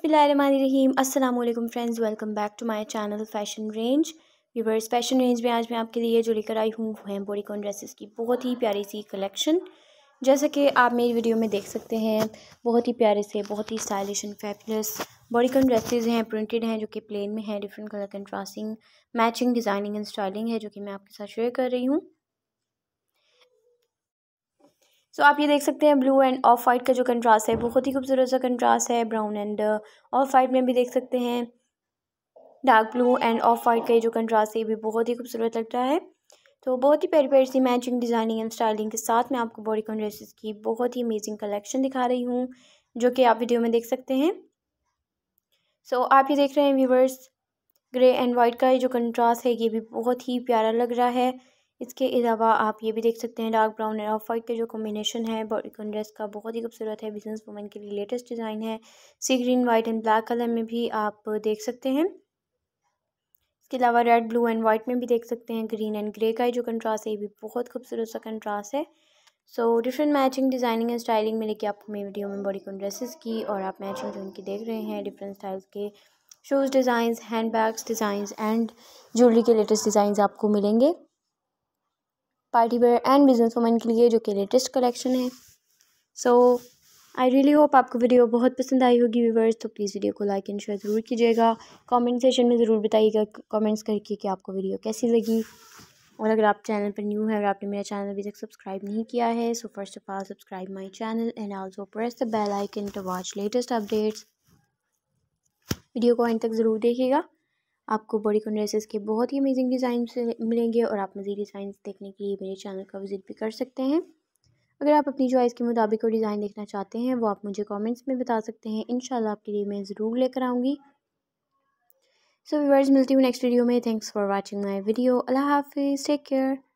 अस्सलाम अल्लाम friends welcome back to my channel fashion range viewers fashion range में आज मैं आपके लिए जो लेकर आई हूँ वो है बॉडीकॉन ड्रेसेस की बहुत ही प्यारी सी कलेक्शन जैसा कि आप मेरी वीडियो में देख सकते हैं बहुत ही प्यारे से बहुत ही stylish and fabulous bodycon dresses हैं प्रिंटेड हैं जो कि प्लेन में हैं different colour contrasting matching designing and styling है जो कि मैं आपके साथ शेयर कर रही हूँ सो आप ये देख सकते हैं ब्लू एंड ऑफ वाइट का जो कंट्रास्ट है बहुत ही खूबसूरत सा कंट्रास्ट है ब्राउन एंड ऑफ वाइट में भी देख सकते हैं dark blue and off white का ये जो कंट्रास्ट है ये भी बहुत ही खूबसूरत लगता है तो बहुत ही प्यारी प्यारी सी मैचिंग डिज़ाइनिंग एंड स्टाइलिंग के साथ मैं आपको बॉडी कॉन ड्रेसेस की बहुत ही अमेजिंग कलेक्शन दिखा रही हूँ जो कि आप वीडियो में देख सकते हैं सो so, आप ये देख रहे हैं व्यूवर्स ग्रे एंड वाइट का ये जो कंट्रास्ट है ये भी बहुत ही प्यारा लग रहा है इसके अलावा आप ये भी देख सकते हैं dark brown and off white का जो कॉम्बिनेशन है बॉडीकॉन ड्रेस का बहुत ही खूबसूरत है बिजनेस वूमेन के लिए लेटेस्ट डिज़ाइन है sea green white and black colour में भी आप देख सकते हैं इसके अलावा रेड ब्लू एंड वाइट में भी देख सकते हैं ग्रीन एंड ग्रे का जो कंट्रास्ट है ये भी बहुत खूबसूरत सा कंट्रास्ट है so different matching designing and styling में लेके आपको मेरी वीडियो में बॉडीकॉन ड्रेसेस की और आप मैचिंग जो उनकी देख रहे हैं डिफरेंट स्टाइल्स के shoes designs handbags designs and jewellery के लेटेस्ट डिज़ाइंस आपको मिलेंगे party wear and business women के लिए जो कि लेटेस्ट कलेक्शन है सो आई रियली होप आपको वीडियो बहुत पसंद आई होगी व्यूवर्स तो प्लीज़ वीडियो को लाइक एंड शेयर ज़रूर कीजिएगा कमेंट सेशन में ज़रूर बताइएगा कमेंट्स करके कि आपको वीडियो कैसी लगी और अगर आप चैनल पर न्यू है और आपने मेरा चैनल अभी तक सब्सक्राइब नहीं किया है so first of all subscribe my channel and also press the bell icon to watch latest updates video को एंड तक ज़रूर देखिएगा आपको बॉडी कॉन ड्रेसेस के बहुत ही अमेजिंग डिज़ाइन मिलेंगे और आप मज़ीद डिज़ाइन देखने के लिए मेरे चैनल का विज़िट भी कर सकते हैं अगर आप अपनी चॉइस के मुताबिक कोई डिज़ाइन देखना चाहते हैं वो आप मुझे कमेंट्स में बता सकते हैं इन आपके लिए मैं ज़रूर लेकर आऊँगी सो so, व्यूवर्स मिलती हूँ नेक्स्ट वीडियो में thanks for watching my video अल्लाह हाफिज़ टेक केयर